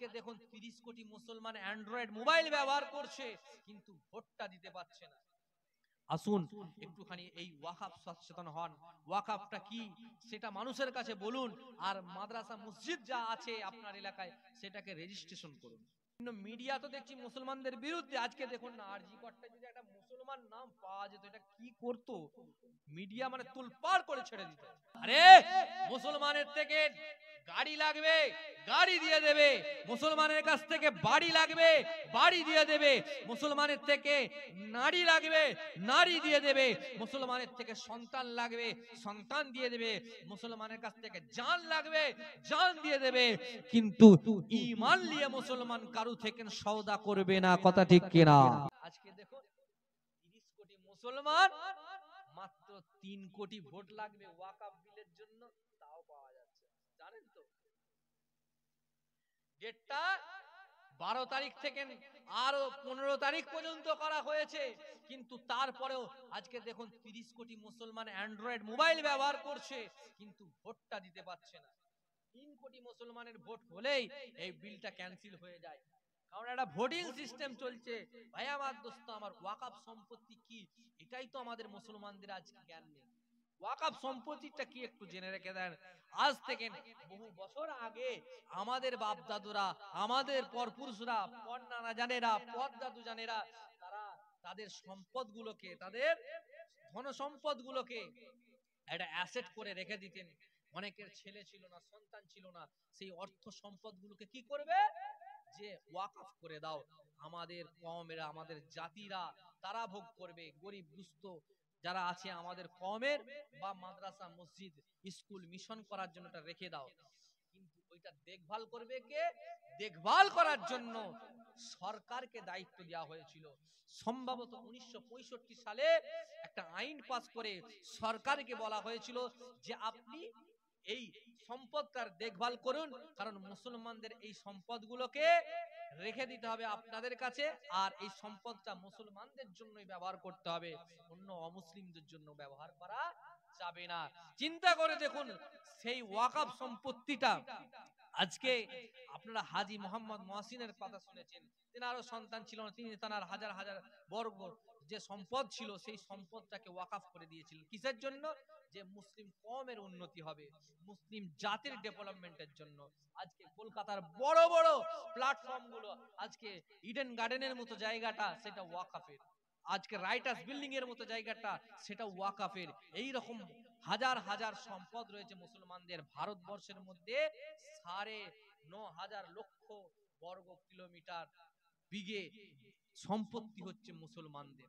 আজকে দেখুন তিরিশ কোটি মুসলমান অ্যান্ড্রয়েড মোবাইল ব্যবহার করছে কিন্তু ভোটটা দিতে পারছে না আসুন একটুখানি এই ওয়াকাফ সচেতন হন ওয়াকাফটা কি সেটা মানুষের কাছে বলুন আর মাদ্রাসা মসজিদ যা আছে আপনার এলাকায় সেটাকে রেজিস্ট্রেশন করুন মিডিয়া তো দেখছি মুসলমানদের বিরুদ্ধে আজকে দেখুন না আর জি যদি একটা মুসলমান নাম পাওয়া যেত এটা কি করতো মিডিয়া মানে করে ছেড়ে দিত আরে মুসলমানের থেকে গাড়ি লাগবে গাড়ি দিয়ে দেবে মুসলমানের কাছ থেকে বাড়ি লাগবে বাড়ি দিয়ে দেবে মুসলমানের থেকে নারী লাগবে নারী দিয়ে দেবে মুসলমানের থেকে সন্তান লাগবে সন্তান দিয়ে দেবে মুসলমানের কাছ থেকে জান লাগবে জান দিয়ে দেবে কিন্তু ইমান নিয়ে মুসলমান কারু থেকে সওদা করবে না কথা ঠিক কিনা আজকে দেখো মুসলমান মাত্র তিন কোটি ভোট লাগবে ওয়াকাফ বিলের জন্য তাও পাওয়া যাচ্ছে জানেন তো ডেটটা বারো তারিখ থেকে আরো পনেরো তারিখ পর্যন্ত করা হয়েছে কিন্তু তারপরেও আজকে দেখুন তিরিশ কোটি মুসলমান অ্যান্ড্রয়েড মোবাইল ব্যবহার করছে কিন্তু ভোটটা দিতে পারছে না তিন কোটি মুসলমানের ভোট হলেই এই বিলটা ক্যান্সেল হয়ে যায় কারণ একটা ভোটিং সিস্টেম চলছে ভাই আমার দোস্ত আমার ওয়াকাব সম্পত্তি কি এটাই তো আমাদের মুসলমানদের আজকে জ্ঞান নেই ওয়াকাব সম্পত্তিটা কি একটু জেনে রেখে দেন আজ থেকে বহু বছর আগে আমাদের বাপ দাদুরা আমাদের পরপুরুষরা পর নানা জানেরা পর দাদু জানেরা তারা তাদের সম্পদগুলোকে তাদের ধন সম্পদগুলোকে একটা অ্যাসেট করে রেখে দিতেন অনেকের ছেলে ছিল না সন্তান ছিল না সেই অর্থ সম্পদগুলোকে কি করবে যে ওয়াকফ করে দাও আমাদের কমেরা আমাদের জাতিরা তারা ভোগ করবে গরিব দুস্থ যারা আছে আমাদের কমের বা মাদ্রাসা মসজিদ স্কুল মিশন করার জন্য এটা রেখে দাও কিন্তু ওইটা দেখভাল করবে কে দেখভাল করার জন্য সরকারকে দায়িত্ব দেওয়া হয়েছিল সম্ভবত উনিশশো সালে একটা আইন পাস করে সরকারকে বলা হয়েছিল যে আপনি এই সম্পদ তার দেখভাল করুন কারণ মুসলমানদের এই সম্পদগুলোকে রেখে দিতে হবে আপনাদের কাছে আর এই সম্পদটা মুসলমানদের জন্যই ব্যবহার করতে হবে অন্য অমুসলিমদের জন্য ব্যবহার করা যাবে না চিন্তা করে দেখুন সেই ওয়াকাব সম্পত্তিটা আজকে আপনারা হাজি মোহাম্মদ মহাসিনের কথা শুনেছেন তিনারও সন্তান ছিল না তিনি তেনার হাজার হাজার বর্গ যে সম্পদ ছিল সেই সম্পদটাকে ওয়াকাফ করে দিয়েছিলেন কিসের জন্য যে মুসলিম কমের উন্নতি হবে মুসলিম জাতির ডেভেলপমেন্টের জন্য আজকে কলকাতার বড় বড় প্ল্যাটফর্মগুলো আজকে ইডেন গার্ডেনের মতো জায়গাটা সেটা ওয়াকাফের আজকে রাইটার্স বিল্ডিং এর মতো জায়গাটা সেটা ওয়াকাফের এই রকম হাজার হাজার সম্পদ রয়েছে মুসলমানদের ভারতবর্ষের মধ্যে সাড়ে ন হাজার লক্ষ বর্গ কিলোমিটার বিঘে সম্পত্তি হচ্ছে মুসলমানদের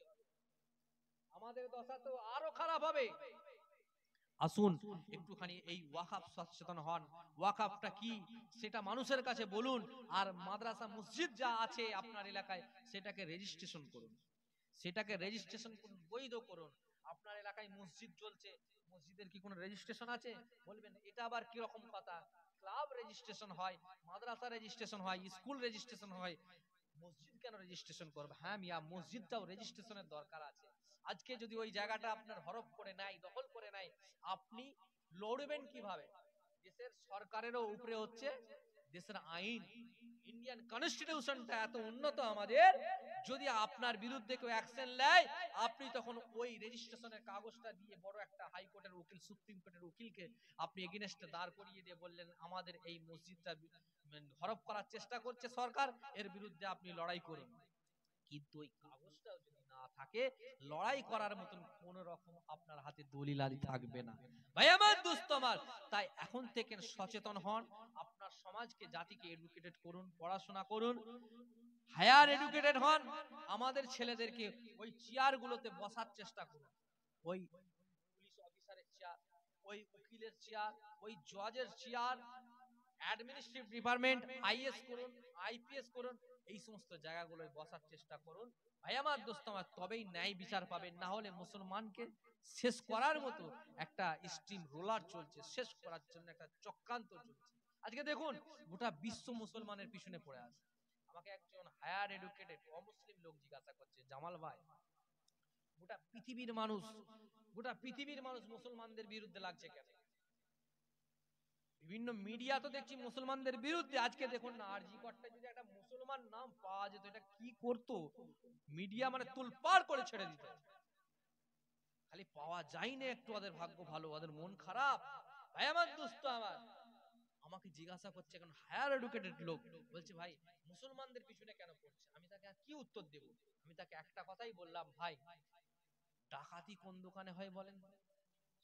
আমাদের দশা তো আরো খারাপ হবে আসুন একটুখানি এই ওয়াকাফ সচেতন হন ওয়াকাফটা কি সেটা মানুষের কাছে বলুন আর মাদ্রাসা মসজিদ যা আছে আপনার এলাকায় সেটাকে রেজিস্ট্রেশন করুন সেটাকে রেজিস্ট্রেশন করুন বৈধ করুন আপনার এলাকায় মসজিদ চলছে মসজিদের কি কোনো রেজিস্ট্রেশন আছে বলবেন এটা আবার কি রকম কথা ক্লাব রেজিস্ট্রেশন হয় মাদ্রাসা রেজিস্ট্রেশন হয় স্কুল রেজিস্ট্রেশন হয় মসজিদ কেন রেজিস্ট্রেশন করবে হ্যাঁ মিয়া মসজিদটাও রেজিস্ট্রেশনের দরকার আছে আজকে যদি ওই জায়গাটা আপনার হরফ করে নাই দখল করে নাই আপনি লড়বেন কিভাবে দেশের সরকারেরও উপরে হচ্ছে দেশের আইন ইন্ডিয়ান কনস্টিটিউশনটা এত উন্নত আমাদের যদি আপনার বিরুদ্ধে কেউ অ্যাকশন নেয় আপনি তখন ওই রেজিস্ট্রেশনের কাগজটা দিয়ে বড় একটা হাইকোর্টের উকিল সুপ্রিম কোর্টের উকিলকে আপনি এগেনেস্টে দাঁড় করিয়ে দিয়ে বললেন আমাদের এই মসজিদটা হরফ করার চেষ্টা করছে সরকার এর বিরুদ্ধে আপনি লড়াই করুন কিন্তু ওই কাগজটাও যদি না থাকে লড়াই করার মতন কোন রকম আপনার হাতে দলিল আলি থাকবে না ভাই আমার দোস্ত আমার তাই এখন থেকে সচেতন হন আপনার সমাজকে জাতিকে এডুকেটেড করুন পড়াশোনা করুন হায়ার এডুকেটেড হন আমাদের ছেলেদেরকে ওই চেয়ারগুলোতে বসার চেষ্টা করুন ওই পুলিশ অফিসারের চেয়ার ওই উকিলের চেয়ার ওই জজের চেয়ার অ্যাডমিনিস্ট্রেটিভ ডিপার্টমেন্ট আইএস করুন আইপিএস করুন এই সমস্ত জায়গাগুলোয় বসার চেষ্টা করুন ভাই আমার দোস্ত আমার তবেই ন্যায় বিচার পাবেন না হলে মুসলমানকে শেষ করার মতো একটা স্টিম রোলার চলছে শেষ করার জন্য একটা চক্রান্ত চলছে আজকে দেখুন গোটা বিশ্ব মুসলমানের পিছনে পড়ে আছে আমাকে একজন হায়ার এডুকেটেড অমুসলিম লোক জিজ্ঞাসা করছে জামাল ভাই গোটা পৃথিবীর মানুষ গোটা পৃথিবীর মানুষ মুসলমানদের বিরুদ্ধে লাগছে কেন বিভিন্ন মিডিয়া তো দেখছি মুসলমানদের বিরুদ্ধে আজকে দেখুন না আর জি কটটা যদি একটা মুসলমান নাম পাওয়া যেত এটা কি করতো মিডিয়া মানে তোলপাড় করে ছেড়ে দিত খালি পাওয়া যায় না একটু ওদের ভাগ্য ভালো ওদের মন খারাপ ভাই আমার দুস্থ আমার আমাকে জিজ্ঞাসা করছে এখন হায়ার এডুকেটেড লোক বলছে ভাই মুসলমানদের পিছনে কেন পড়ছে আমি তাকে আর কি উত্তর দেব আমি তাকে একটা কথাই বললাম ভাই ডাকাতি কোন দোকানে হয় বলেন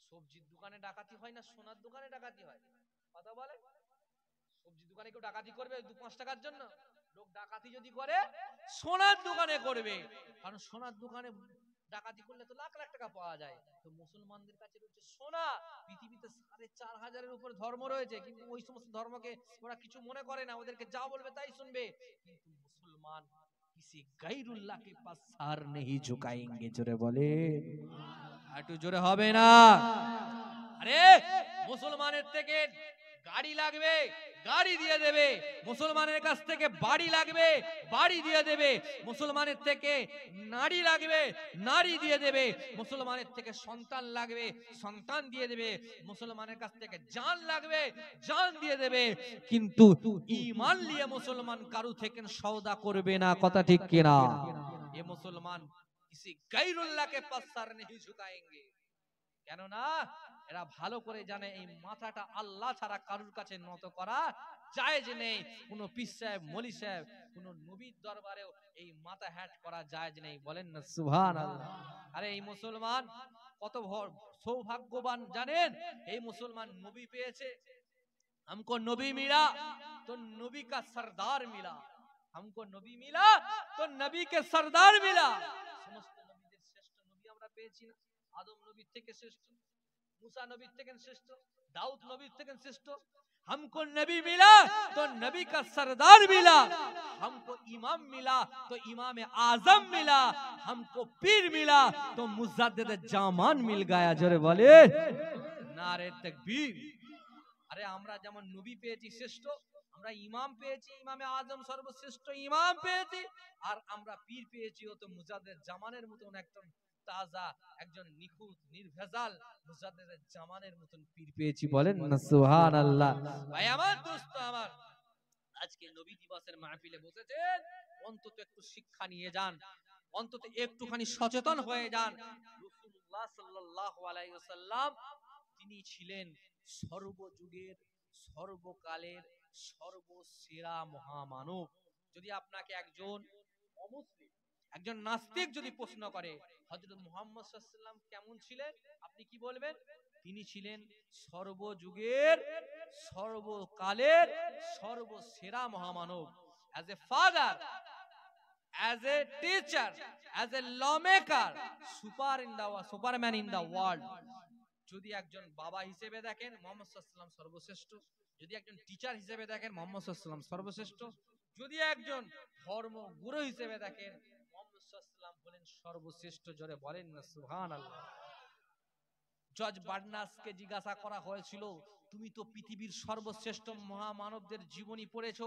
সবজির দোকানে ডাকাতি হয় না সোনার দোকানে ডাকাতি হয় কথা বলে সবজি দোকানে কেউ ডাকাতি করবে দু পাঁচ টাকার জন্য লোক ডাকাতি যদি করে সোনার দোকানে করবে কারণ সোনার দোকানে ডাকাতি করলে তো লাখ লাখ টাকা পাওয়া যায় তো মুসলমানদের কাছে রয়েছে সোনা পৃথিবীতে সাড়ে চার হাজারের উপর ধর্ম রয়েছে কিন্তু ওই সমস্ত ধর্মকে ওরা কিছু মনে করে না ওদেরকে যা বলবে তাই শুনবে কিন্তু মুসলমান কিসি গাইরুল্লাহ কে পাস সার নেহি জোরে বলে একটু জোরে হবে না আরে মুসলমানের থেকে গাড়ি লাগবে গাড়ি দিয়ে দেবে মুসলমানের কাছ থেকে বাড়ি লাগবে বাড়ি দিয়ে দেবে মুসলমানের থেকে নারী লাগবে নারী দিয়ে দেবে মুসলমানের থেকে সন্তান লাগবে সন্তান দিয়ে দেবে মুসলমানের কাছ থেকে জান লাগবে জান দিয়ে দেবে কিন্তু ইমান নিয়ে মুসলমান কারু থেকে সওদা করবে না কথা ঠিক কিনা এ মুসলমান কিসি গাইরুল্লাহকে পাশ সার নেই ঝুকায়েঙ্গে কেননা এরা ভালো করে জানে এই মাথাটা আল্লাহ ছাড়া কারুর কাছে নত করা যায় যে নেই কোন পিস সাহেব মলি সাহেব কোন নবীর দরবারেও এই মাথা হ্যাট করা যায় যে নেই বলেন না সুহান আল্লাহ আরে এই মুসলমান কত সৌভাগ্যবান জানেন এই মুসলমান নবী পেয়েছে আমকো নবী মিলা তো নবী কা সরদার মিলা আমকো নবী মিলা তো নবী কে সরদার মিলা समस्त नबीদের শ্রেষ্ঠ নবী আমরা পেয়েছি না আদম নবী থেকে শ্রেষ্ঠ মুসা নবী থেকে শ্রেষ্ঠ দাউদ নবী থেকে শ্রেষ্ঠ हमको নবী मिला तो নবী का सरदार मिला हमको इमाम मिला तो इमाम आजम मिला हमको पीर मिला तो मुजद्दद जमान मिल गया जरे वाले नारे तकबीर अरे আমরা যেমন নবী পেয়েছি শ্রেষ্ঠ আমরা ইমাম পেয়েছি ইমামে आजम सर्वश्रेष्ठ ইমাম পেয়েছি আর আমরা पीर পেয়েছি ও তো মুজद्दद जमानের মত অন্যতম তাজা একজন নিখুঁত নির্ভেজাল মুজাদের জামানের মতন পীর পেয়েছি বলেন না সুহান আল্লাহ ভাই আমার দোস্ত আমার আজকে নবী দিবসের মাহফিলে বসেছেন অন্তত একটু শিক্ষা নিয়ে যান অন্তত একটুখানি সচেতন হয়ে যান তিনি ছিলেন সর্বযুগের সর্বকালের সর্বসেরা মহামানব যদি আপনাকে একজন অমুসলিম একজন নাস্তিক যদি প্রশ্ন করে হজরত মোহাম্মদ কেমন ছিলেন আপনি কি বলবেন তিনি ছিলেন সর্বযুগের সর্বকালের সর্বসেরা মহামানব as a father as a teacher as a law maker super in the superman in the world যদি একজন বাবা হিসেবে দেখেন মোহাম্মদ সাল্লাম সর্বশ্রেষ্ঠ যদি একজন টিচার হিসেবে দেখেন মোহাম্মদ সাল্লাম সর্বশ্রেষ্ঠ যদি একজন ধর্ম হিসেবে দেখেন বলেন সর্বশ্রেষ্ঠ জোরে বলেন না সুহান আল্লাহ জজ বার্নাসকে জিজ্ঞাসা করা হয়েছিল তুমি তো পৃথিবীর সর্বশ্রেষ্ঠ মহামানবদের জীবনী পড়েছ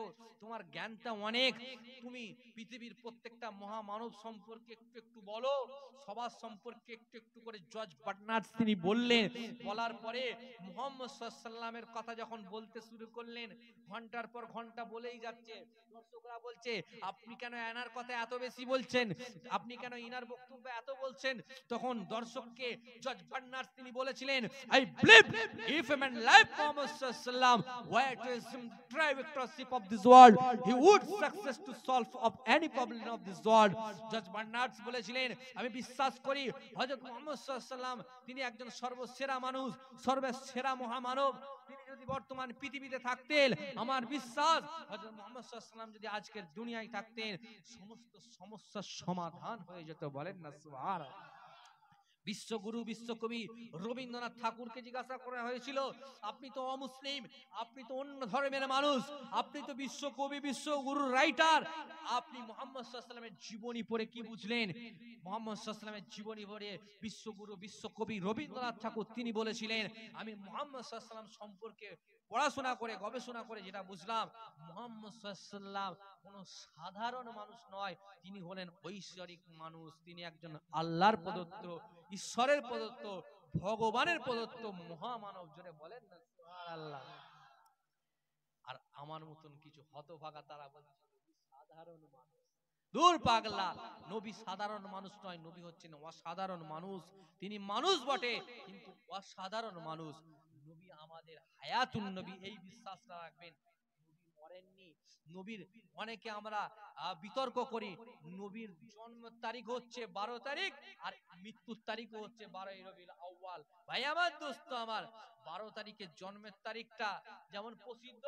তোমার জ্ঞানটা অনেক তুমি পৃথিবীর প্রত্যেকটা মহামানব সম্পর্কে একটু একটু বলো সবার সম্পর্কে একটু একটু করে জজ বাটনার্স তিনি বললেন বলার পরে মোহাম্মদ সাল্লামের কথা যখন বলতে শুরু করলেন ঘন্টার পর ঘন্টা বলেই যাচ্ছে দর্শকরা বলছে আপনি কেন এনার কথা এত বেশি বলছেন আপনি কেন ইনার বক্তব্য এত বলছেন তখন দর্শককে জজ বাটনার্স তিনি বলেছিলেন I believe if a man live where it is of this world he would success to solve of any problem of this world judge barnards আমি বিশ্বাস করি হযরত মুহাম্মদ তিনি একজন সর্বসেরা মানুষ সর্বসেরা মহামানব তিনি যদি বর্তমান পৃথিবীতে থাকতেন আমার বিশ্বাস হযরত মুহাম্মদ যদি আজকের দুনিয়ায় থাকতেন সমস্ত সমস্যার সমাধান হয়ে যেত বলেন না সুবহানাল্লাহ বিশ্বগুরু বিশ্বকবি রবীন্দ্রনাথ ঠাকুরকে জিজ্ঞাসা করা হয়েছিল আপনি তো অমুসলিম আপনি তো অন্য ধর্মের মানুষ আপনি তো বিশ্বকবি বিশ্বগুরু রাইটার আপনি মোহাম্মদ সাল্লামের জীবনী পড়ে কি বুঝলেন মোহাম্মদ সাল্লামের জীবনী পড়ে বিশ্বগুরু বিশ্বকবি রবীন্দ্রনাথ ঠাকুর তিনি বলেছিলেন আমি মোহাম্মদ সাল্লাম সম্পর্কে পড়াশোনা করে গবেষণা করে যেটা বুঝলাম মোহাম্মদ কোন সাধারণ মানুষ নয় তিনি হলেন ঐশ্বরিক মানুষ তিনি একজন আল্লাহর প্রদত্ত ঈশ্বরের প্রদত্ত ভগবানের প্রদত্ত মহামানব জোরে বলেন আল্লাহ আর আমার মতন কিছু হতভাগা তারা বলছে সাধারণ মানুষ দূর পাগলা নবী সাধারণ মানুষ নয় নবী হচ্ছেন অসাধারণ মানুষ তিনি মানুষ বটে কিন্তু অসাধারণ মানুষ নবী আমাদের হায়াতুন নবী এই বিশ্বাসটা রাখবেন মরেননি নবীর অনেকে আমরা বিতর্ক করি নবীর জন্ম তারিখ হচ্ছে বারো তারিখ আর মৃত্যুর তারিখ হচ্ছে বারোই রবিল আউ্বাল ভাই আমার দোস্ত আমার বারো তারিখের জন্মের তারিখটা যেমন প্রসিদ্ধ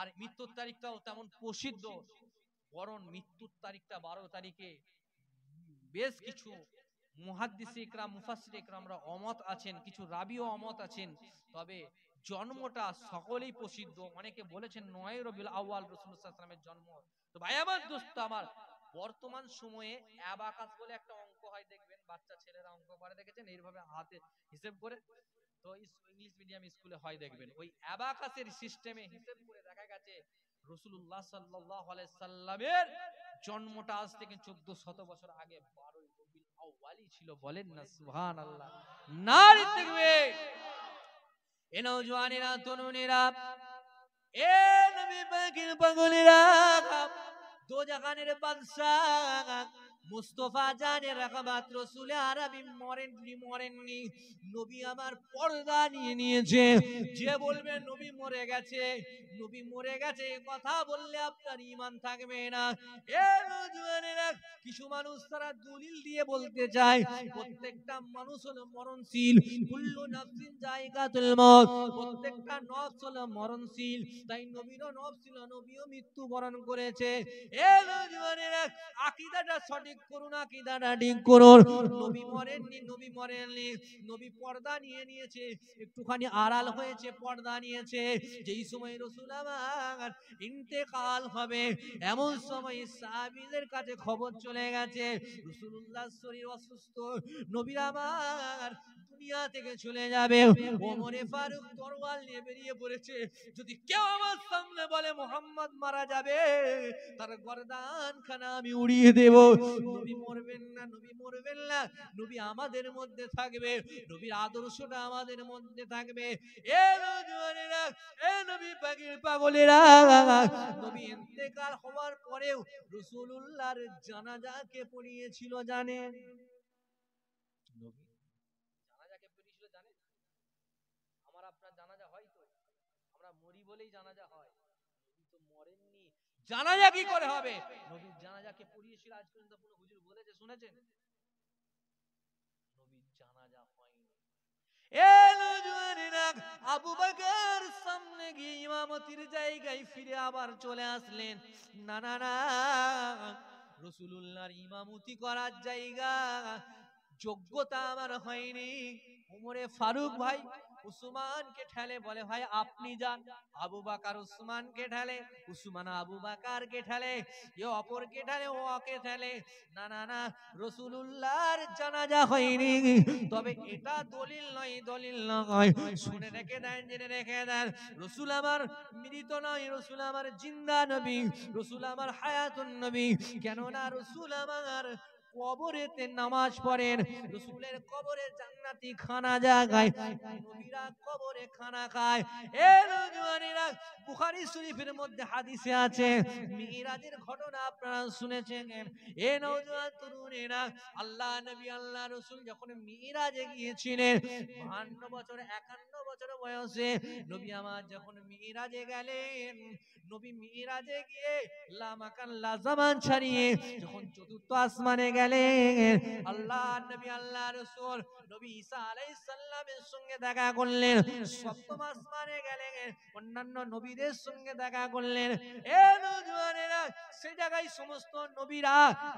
আর মৃত্যুর তারিখটাও তেমন প্রসিদ্ধ বরং মৃত্যুর তারিখটা বারো তারিখে বেশ কিছু জন্মটা আমার বর্তমান সময়ে বলে একটা অঙ্ক হয় দেখবেন বাচ্চা ছেলেরা অঙ্ক করে দেখেছেন এইভাবে হাতে হিসেব করে তো ইংলিশ মিডিয়াম স্কুলে হয় দেখবেন ওই অ্যাবাকাসের সিস্টেমে হিসেব করে দেখা গেছে রসুল্লাহ সাল্লাহ সাল্লামের জন্মটা আজ থেকে চোদ্দ শত বছর আগে বারোই ছিল বলেন না সুহান আল্লাহ নারী থাকবে এ নৌজওয়ানেরা তরুণীরা এ নবী পাখির পাগলেরা দোজাখানের বাদশাহ মুস্তফা জানের রাখাবাত আর আমি মরেননি মরেননি নবী আমার পর্দা নিয়ে নিয়েছে যে বলবে নবী মরে গেছে নবী মরে গেছে কথা বললে আপনার ইমান থাকবে না কিছু মানুষ তারা দলিল দিয়ে বলতে চায় প্রত্যেকটা মানুষ হলো মরণশীল কুল্লু নাফসিন জায়গাতুল মত প্রত্যেকটা নফস হলো মরণশীল তাই নবীরও নফস ছিল নবীও মৃত্যু বরণ করেছে এ জুয়ানেরা আকীদাটা সঠিক খবর চলে গেছে রসুল্লাহ শরীর অসুস্থ নবীর আমার দুনিয়া থেকে চলে যাবে ওমরে ফারুক তরওয়াল নিয়ে বেরিয়ে পড়েছে যদি কেউ আমার সামনে বলে মোহাম্মদ মারা যাবে তার গরদান খানা আমি উড়িয়ে দেব নবী মরবেন না নবী মরবেন না নবী আমাদের মধ্যে থাকবে নবীর আদর্শটা আমাদের মধ্যে থাকবে এ নজরেরা এ নবী পাখির পাগলেরা নবী ইন্তেকাল হওয়ার পরেও রসুলুল্লাহর জানাজাকে পড়িয়েছিল জানেন নবী জানেন আমার আপনার জানাজা হয় তো আমরা মরি বলেই জানাজা হয় নবী তো মরেননি জানাজা কি করে হবে নবীর জানাজাকে পড়িয়েছিল আজ পর্যন্ত কোনো হুজুর বলেছে শুনেছেন আবু সামনে গিয়ে ইমামতির জায়গায় ফিরে আবার চলে আসলেন না না না রসুলুল্লাহর ইমামতি করার জায়গা যোগ্যতা আমার হয়নি ওমরে ফারুক ভাই উসমানকে ঠেলে বলে ভাই আপনি যান আবু বাকার উসমানকে ঠেলে উসমান আবু বাকারকে ঠেলে এ অপরকে ঠেলে ও অকে ঠেলে না না না রসুলুল্লাহর জানাজা হয়নি তবে এটা দলিল নয় দলিল নয় শুনে রেখে দেন জেনে রেখে দেন রসুল আমার মৃত নয় রসুল আমার জিন্দা নবী রসুল আমার হায়াতুন নবী কেননা রসুল আমার কবরেতে নামাজ পড়েন রসুলের কবরে জান্নাতি খানা জায়গায় নবীরা কবরে খানা খায় এ নজওয়ানিরা বুখারী শরীফের মধ্যে হাদিসে আছে মিরাজের ঘটনা আপনারা শুনেছেন এ নজওয়ান তরুণেরা আল্লাহ নবী আল্লাহ রসুল যখন মিরাজে গিয়েছিলেন 52 বছর 51 বছর বয়সে নবী আমার যখন মিরাজে গেলেন নবী মিরাজে গিয়ে লামাকান লাজামান ছাড়িয়ে যখন চতুর্থ আসমানে গেলেন গেলেন আল্লাহ নবী আল্লাহ রসুল নবী ঈসা সঙ্গে দেখা করলেন সপ্তম আসমানে গেলেন অন্যান্য নবীদের সঙ্গে দেখা করলেন এ নজওয়ানেরা সে জায়গায় সমস্ত নবীরা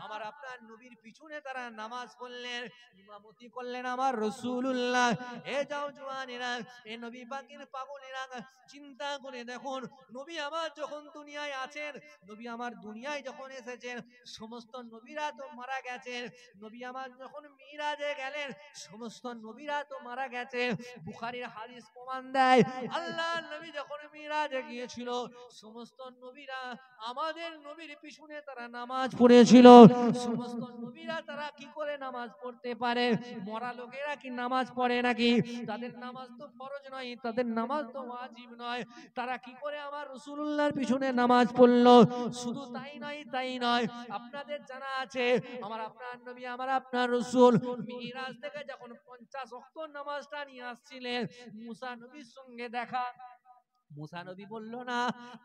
আমার আপনার নবীর পিছনে তারা নামাজ পড়লেন ইমামতি করলেন আমার রসুলুল্লাহ এ যাও জওয়ানেরা এ নবী পাগলেরা চিন্তা করে দেখুন নবী আমার যখন দুনিয়ায় আছেন নবী আমার দুনিয়ায় যখন এসেছেন সমস্ত নবীরা তো মারা গেছে গেছেন নবী আমার যখন মিরাজে গেলেন সমস্ত নবীরা তো মারা গেছে বুখারির হাদিস প্রমাণ দেয় আল্লাহ নবী যখন মিরাজে গিয়েছিল সমস্ত নবীরা আমাদের নবীর পিছনে তারা নামাজ পড়েছিল সমস্ত নবীরা তারা কি করে নামাজ পড়তে পারে মরা লোকেরা কি নামাজ পড়ে নাকি তাদের নামাজ তো ফরজ নয় তাদের নামাজ তো ওয়াজিব নয় তারা কি করে আমার রসুলুল্লাহর পিছনে নামাজ পড়লো শুধু তাই নয় তাই নয় আপনাদের জানা আছে আমার আপনার নবী আমার আপনার রসুল মিরাজ থেকে যখন পঞ্চাশ অক্ত নামাজটা নিয়ে আসছিলেন মুসা নবীর সঙ্গে দেখা মুসা নবী বলল না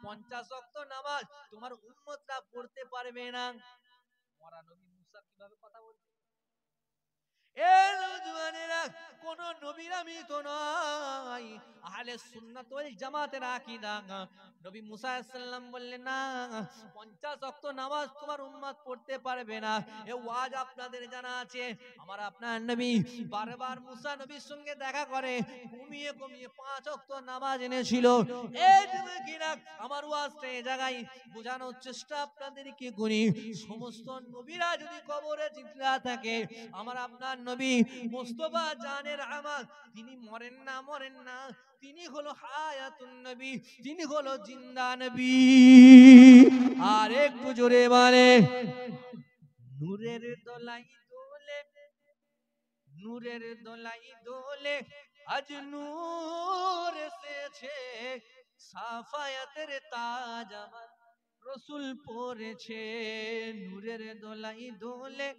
পঞ্চাশ অক্ত নামাজ তোমার উন্মতরা পড়তে পারবে না মরা নবী মুসা কিভাবে কথা বলছে কোন নবীর নামাজ তোমার পারবে না এ ওয়াজ আপনাদের জানা আছে আমার আপনার নবী বারবার মুসা নবীর সঙ্গে দেখা করে ঘুমিয়ে কমিয়ে পাঁচ অক্ত নামাজ এনেছিল এ আমার ওয়াজটা এ জায়গায় বোঝানোর চেষ্টা আপনাদের কি করি সমস্ত নবীরা যদি কবরে জিতলা থাকে আমার আপনার নবী মুস্তফা জানের আমাল তিনি মরেন না মরেন না তিনি হলো হায়াতুন নবী তিনি হলো জিন্দা নবী আর একটু জোরে মানে নূরের দলাই দোলে নূরের দলাই দোলে আজ নূর এসেছে সাফায়াতের তাজ আমার রসুল পরেছে নূরের দোলাই দোলে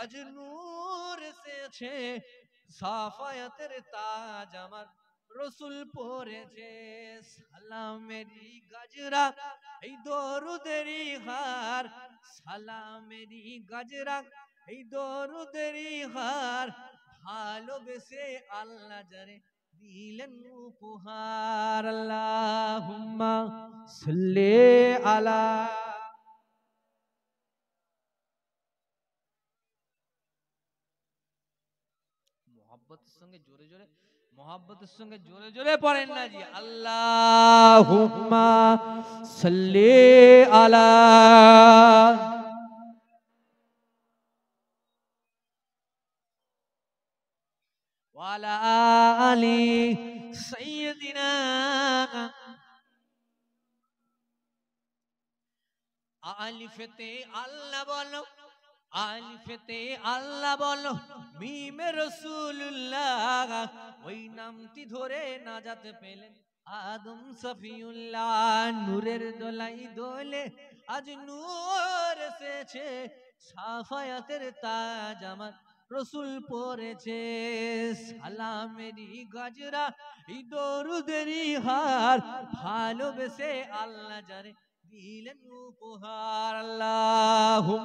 আজ নূর এসেছে সাফায়াতের তাজ আমার রসুল পরেছে সালামেরি গাজরা এই দরুদেরি হার সালামেরি গাজরা এই দরুদেরি হার ভালোবেসে আল্লাহ জারে দিলেন উপহার আল্লাহুম্মা সাল্লি আলা মহব্বতের সঙ্গে জোরে জোরে মহব্বতের সঙ্গে জোরে জোরে পড়েন না জি আল্লাহুম্মা আলা আলি ফেতে আল্লাহ বলো আলফেতে আল্লাহ বলো মিমে রসুল্লাহ ওই নামটি ধরে না যাতে পেলেন আদম সফিউল্লাহ নূরের দোলাই দোলে আজ নূর এসেছে সাফায়াতের তাজ আমার রসুল পড়েছে সালামেরি গজরা এই হার ভালোবেসে আল্লাহ জানে দিলেন উপহার আল্লাহ